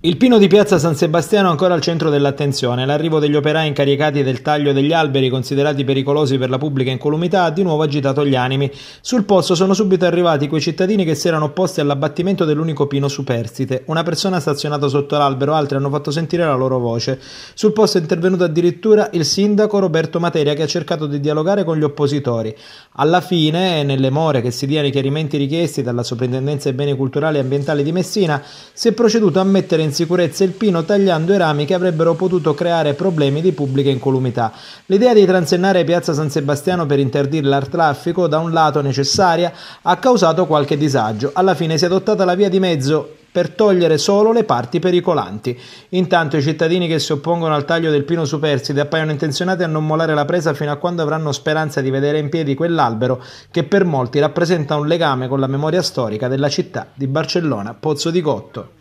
Il pino di piazza San Sebastiano è ancora al centro dell'attenzione. L'arrivo degli operai incaricati del taglio degli alberi considerati pericolosi per la pubblica incolumità ha di nuovo agitato gli animi. Sul posto sono subito arrivati quei cittadini che si erano opposti all'abbattimento dell'unico pino superstite. Una persona stazionata sotto l'albero, altri hanno fatto sentire la loro voce. Sul posto è intervenuto addirittura il sindaco Roberto Materia che ha cercato di dialogare con gli oppositori. Alla fine, nelle more che si diano i chiarimenti richiesti dalla Soprintendenza ai Beni Culturali e Ambientali di Messina, si è proceduto a mettere in in sicurezza il pino tagliando i rami che avrebbero potuto creare problemi di pubblica incolumità. L'idea di transennare Piazza San Sebastiano per interdirla al traffico, da un lato necessaria, ha causato qualche disagio. Alla fine si è adottata la via di mezzo per togliere solo le parti pericolanti. Intanto i cittadini che si oppongono al taglio del pino superstite appaiono intenzionati a non mollare la presa fino a quando avranno speranza di vedere in piedi quell'albero che per molti rappresenta un legame con la memoria storica della città di Barcellona, Pozzo di Cotto.